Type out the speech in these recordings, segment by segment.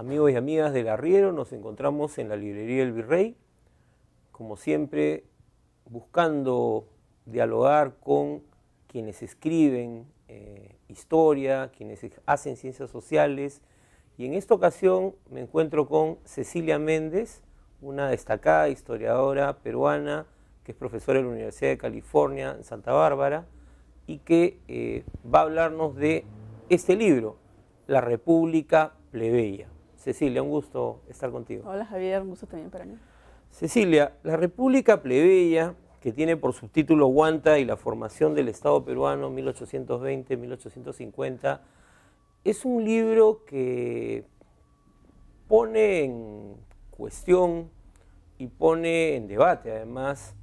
Amigos y amigas del arriero, nos encontramos en la librería del Virrey, como siempre, buscando dialogar con quienes escriben eh, historia, quienes hacen ciencias sociales. Y en esta ocasión me encuentro con Cecilia Méndez, una destacada historiadora peruana que es profesora en la Universidad de California en Santa Bárbara y que eh, va a hablarnos de este libro, La República Plebeya. Cecilia, un gusto estar contigo. Hola Javier, un gusto también para mí. Cecilia, la República Plebeya, que tiene por subtítulo Guanta y la formación del Estado peruano 1820-1850, es un libro que pone en cuestión y pone en debate además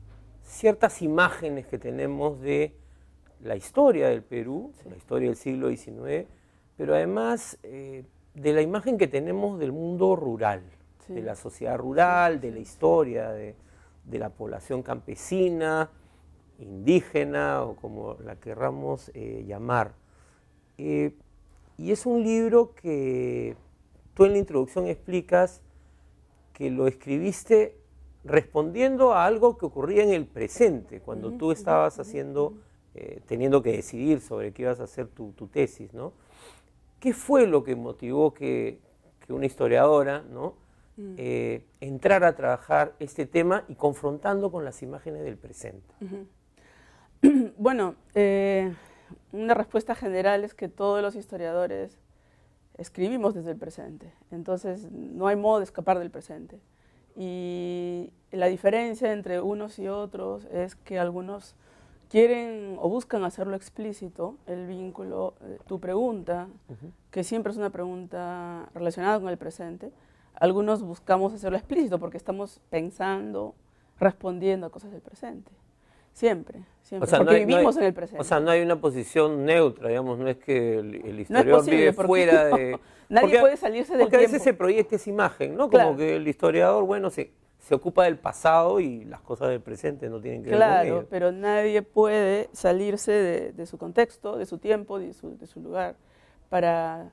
ciertas imágenes que tenemos de la historia del Perú, la historia del siglo XIX, pero además eh, de la imagen que tenemos del mundo rural, de la sociedad rural, de la historia, de, la población campesina, indígena o como la querramos eh, llamar. Eh, y es un libro que tú en la introducción explicas que lo escribiste respondiendo a algo que ocurría en el presente, cuando tú estabas haciendo, eh, teniendo que decidir sobre qué ibas a hacer tu, tu tesis, ¿no? ¿Qué fue lo que motivó que, una historiadora mm. eh, entrara a trabajar este tema y confrontando con las imágenes del presente? bueno, eh, una respuesta general es que todos los historiadores escribimos desde el presente, entonces no hay modo de escapar del presente. Y la diferencia entre unos y otros es que algunos quieren o buscan hacerlo explícito, el vínculo, eh, tu pregunta, que siempre es una pregunta relacionada con el presente, algunos buscamos hacerlo explícito porque estamos pensando, respondiendo a cosas del presente. Siempre, siempre. porque vivimos en el presente. O sea, no hay una posición neutra, digamos, no es que el, historiador fuera de... Nadie puede salirse del porque tiempo. Porque a veces se proyecta esa imagen, ¿no? Como que el historiador, bueno, sí se ocupa del pasado y las cosas del presente no tienen que claro, ver Claro, pero nadie puede salirse de, su contexto, de su tiempo, de su, lugar para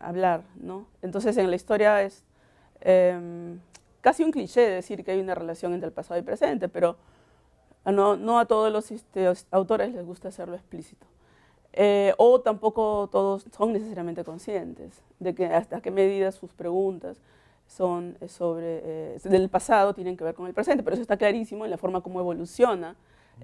hablar, ¿no? Entonces en la historia es em, casi un cliché decir que hay una relación entre el pasado y el presente, pero no, a todos los este, autores les gusta hacerlo explícito. Eh, o tampoco todos son necesariamente conscientes de que hasta qué medida sus preguntas, son eh, sobre, eh, del pasado tienen que ver con el presente, pero eso está clarísimo en la forma como evoluciona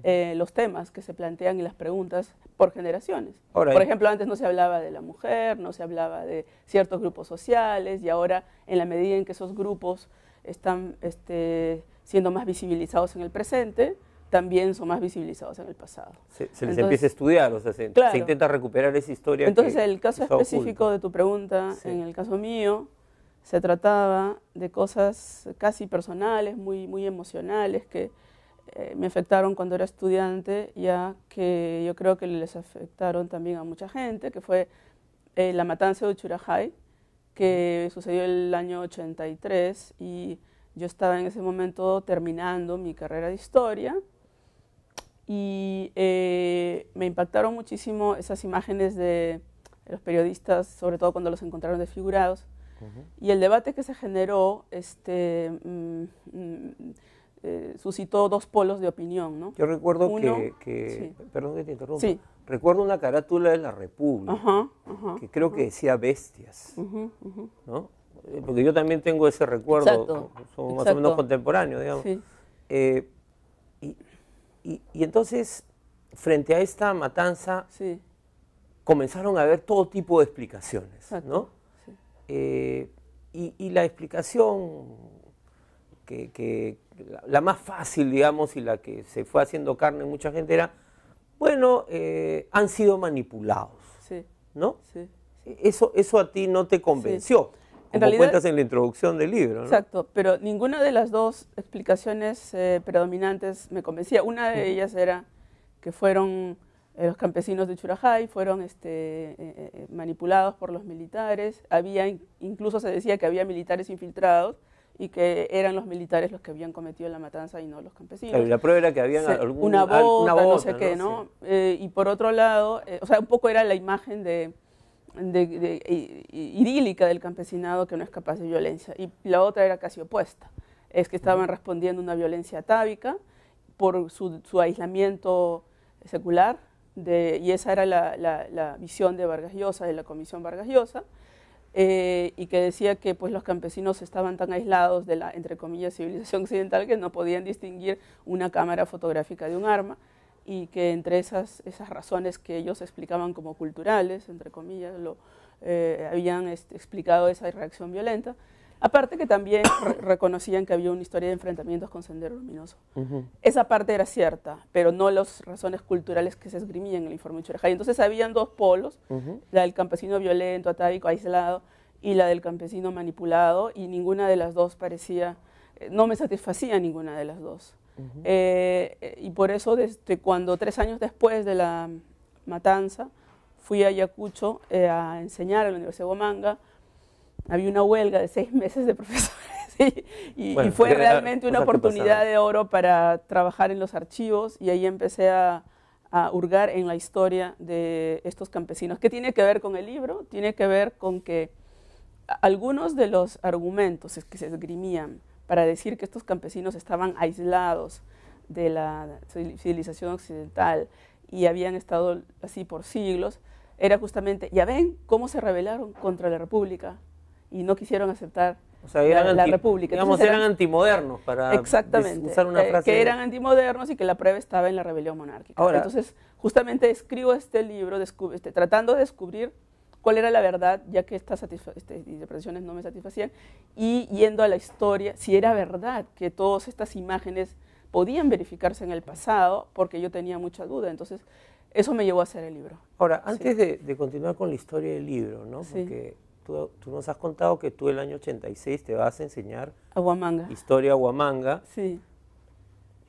eh, los temas que se plantean y las preguntas por generaciones. por ejemplo, antes no se hablaba de la mujer, no se hablaba de ciertos grupos sociales y ahora en la medida en que esos grupos están este, siendo más visibilizados en el presente, también son más visibilizados en el pasado. Se, les empieza a estudiar, o sea, se, intenta recuperar esa historia. Entonces, el caso específico de tu pregunta, en el caso mío, se trataba de cosas casi personales, muy, muy emocionales, que eh, me afectaron cuando era estudiante, ya que yo creo que les afectaron también a mucha gente, que fue eh, la matanza de Uchurajay, que sucedió el año 83 y yo estaba en ese momento terminando mi carrera de historia y eh, me impactaron muchísimo esas imágenes de los periodistas, sobre todo cuando los encontraron desfigurados, y el debate que se generó este, mm, mm, eh, suscitó dos polos de opinión. Yo recuerdo que, perdón que te interrumpa, recuerdo una carátula de la República que creo que decía bestias, eh, porque yo también tengo ese recuerdo, son más o menos contemporáneos, digamos. Eh, y, entonces, frente a esta matanza, comenzaron a haber todo tipo de explicaciones, ¿no? Eh, y, la explicación, que, la, más fácil, digamos, y la que se fue haciendo carne en mucha gente era, bueno, eh, han sido manipulados. Sí. ¿No? Sí. Eso, eso a ti no te convenció. En cuentas en la introducción del libro. Exacto, pero ninguna de las dos explicaciones eh, predominantes me convencía. Una de ellas era que fueron eh, los campesinos de Churajay fueron este, eh, eh, manipulados por los militares, había, incluso se decía que había militares infiltrados, y que eran los militares los que habían cometido la matanza y no los campesinos. la prueba era que había alguna una, bota, no sé qué, ¿no? y por otro lado, o sea, un poco era la imagen de, idílica del campesinado que no es capaz de violencia. Y la otra era casi opuesta, es que estaban respondiendo a una violencia atávica por su, su aislamiento secular, y esa era la, visión de Vargas Llosa, de la Comisión Vargas Llosa, eh, y que decía que pues, los campesinos estaban tan aislados de la, entre comillas, civilización occidental que no podían distinguir una cámara fotográfica de un arma y que entre esas, razones que ellos explicaban como culturales, entre comillas, lo, eh, habían este, explicado esa reacción violenta, Aparte que también reconocían que había una historia de enfrentamientos con Sendero Luminoso. Esa parte era cierta, pero no las razones culturales que se esgrimían en el informe de Churajay. Entonces habían dos polos, la del campesino violento, atávico, aislado, y la del campesino manipulado, y ninguna de las dos parecía, eh, no me satisfacía ninguna de las dos. Eh, eh, y por eso, desde cuando tres años después de la matanza, fui a Ayacucho a enseñar a la Universidad de Huamanga, había una huelga de seis meses de profesores y, fue realmente una oportunidad de oro para trabajar en los archivos y ahí empecé a, a hurgar en la historia de estos campesinos. ¿Qué tiene que ver con el libro? Tiene que ver con que algunos de los argumentos que se esgrimían para decir que estos campesinos estaban aislados de la civilización occidental y habían estado así por siglos, era justamente, ya ven cómo se rebelaron contra la República, y no quisieron aceptar o la, República. Digamos, eran, antimodernos para exactamente, usar una eh, frase. Que, que eran antimodernos y que la prueba estaba en la rebelión monárquica. Ahora, Entonces, justamente escribo este libro este, tratando de descubrir cuál era la verdad, ya que estas este, interpretaciones no me satisfacían, y yendo a la historia, si era verdad que todas estas imágenes podían verificarse en el pasado, porque yo tenía mucha duda. Entonces, eso me llevó a hacer el libro. Ahora, antes de, continuar con la historia del libro, ¿no? Porque tú, nos has contado que tú el año 86 te vas a enseñar Huamanga. historia Huamanga. Sí.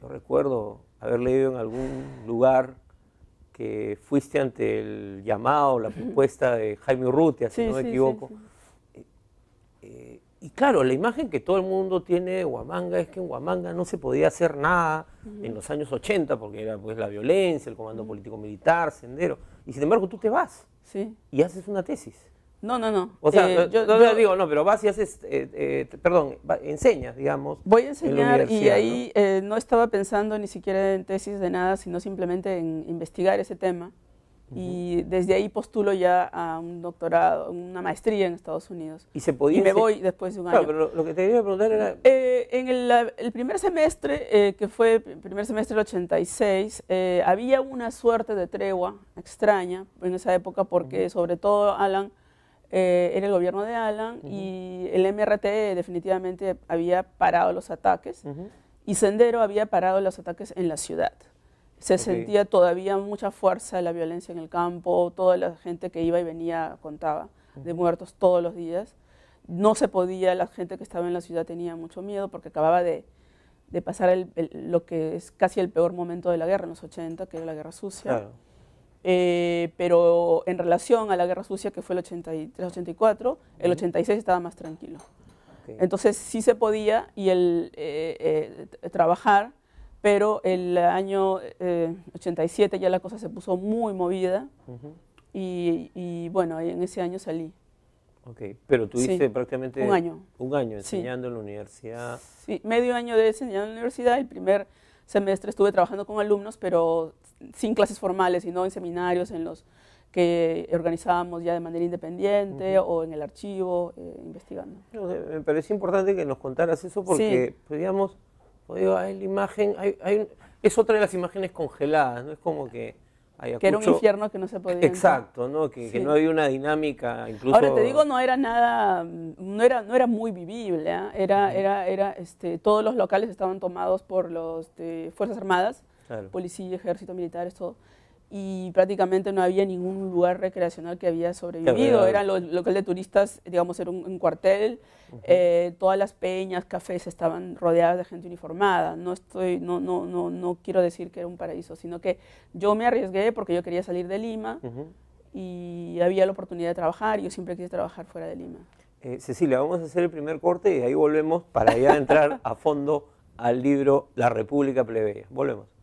Yo recuerdo haber leído en algún lugar que fuiste ante el llamado, la propuesta de Jaime Urrutia, si no me equivoco. Eh, eh, y claro, la imagen que todo el mundo tiene de Huamanga es que en Huamanga no se podía hacer nada en los años 80 porque era pues la violencia, el comando político militar, sendero. Y sin embargo tú te vas y haces una tesis. No, no, no. O sea, eh, yo, no, digo, no, pero vas y haces, eh, eh, perdón, enseñas, digamos. Voy a enseñar y ahí ¿no? estaba pensando ni siquiera en tesis de nada, sino simplemente en investigar ese tema. Y desde ahí postulo ya a un doctorado, una maestría en Estados Unidos. Y se podía. me voy después de un año. pero lo, que te iba a preguntar era. en el, primer semestre, que fue el primer semestre del 86, había una suerte de tregua extraña en esa época, porque sobre todo Alan eh, era el gobierno de Alan y el MRT definitivamente había parado los ataques y Sendero había parado los ataques en la ciudad. Se sentía todavía mucha fuerza la violencia en el campo, toda la gente que iba y venía contaba de muertos todos los días. No se podía, la gente que estaba en la ciudad tenía mucho miedo porque acababa de, pasar lo que es casi el peor momento de la guerra, en los 80, que era la guerra sucia. Claro eh, pero en relación a la guerra sucia, que fue el 83-84, el 86 estaba más tranquilo. Entonces sí se podía y el, eh, eh, trabajar, pero el año 87 ya la cosa se puso muy movida y, y, bueno, en ese año salí. Ok, pero tuviste prácticamente un año, un año enseñando en la universidad. Sí, medio año de enseñando en la universidad, el primer semestre estuve trabajando con alumnos, pero sin clases formales, sino en seminarios en los que organizábamos ya de manera independiente o en el archivo, eh, investigando. Pero es importante que nos contaras eso porque, sí. digamos, la imagen, es otra de las imágenes congeladas, ¿no? Es como eh, que que era un infierno que no se podía. Exacto, ¿no? Que, no había una dinámica incluso. Ahora te digo, no era nada, no era, no era muy vivible, ¿eh? era, era, era, este, todos los locales estaban tomados por las Fuerzas Armadas, policía, ejército, militares, todo y prácticamente no había ningún lugar recreacional que había sobrevivido. Era lo, local de turistas, digamos, era un, cuartel. Eh, todas las peñas, cafés estaban rodeadas de gente uniformada. No estoy, no, no, no, no quiero decir que era un paraíso, sino que yo me arriesgué porque yo quería salir de Lima y había la oportunidad de trabajar. y Yo siempre quise trabajar fuera de Lima. Eh, Cecilia, vamos a hacer el primer corte y ahí volvemos para ya entrar a fondo al libro La República Plebeya. Volvemos.